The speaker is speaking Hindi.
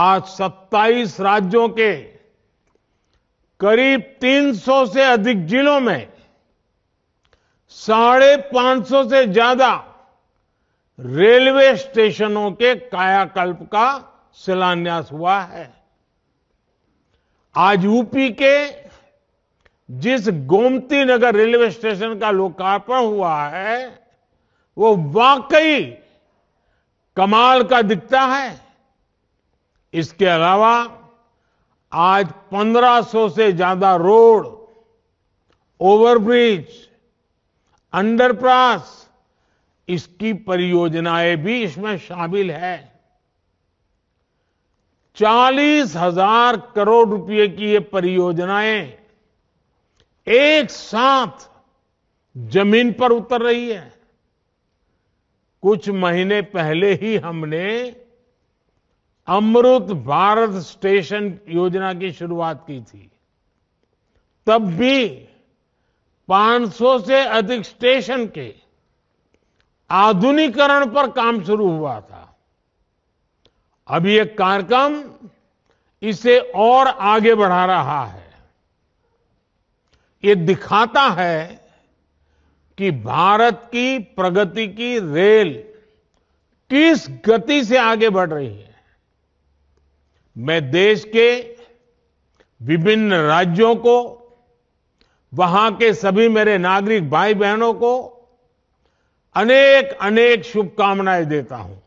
आज 27 राज्यों के करीब 300 से अधिक जिलों में साढ़े पांच सौ से ज्यादा रेलवे स्टेशनों के कायाकल्प का शिलान्यास हुआ है आज यूपी के जिस गोमती नगर रेलवे स्टेशन का लोकार्पण हुआ है वो वाकई कमाल का दिखता है इसके अलावा आज 1500 से ज्यादा रोड ओवरब्रिज अंडरप्रास इसकी परियोजनाएं भी इसमें शामिल है चालीस हजार करोड़ रुपए की ये परियोजनाएं एक साथ जमीन पर उतर रही है कुछ महीने पहले ही हमने अमृत भारत स्टेशन योजना की शुरुआत की थी तब भी 500 से अधिक स्टेशन के आधुनिकरण पर काम शुरू हुआ था अब एक कार्यक्रम इसे और आगे बढ़ा रहा है ये दिखाता है कि भारत की प्रगति की रेल किस गति से आगे बढ़ रही है मैं देश के विभिन्न राज्यों को वहां के सभी मेरे नागरिक भाई बहनों को अनेक अनेक शुभकामनाएं देता हूं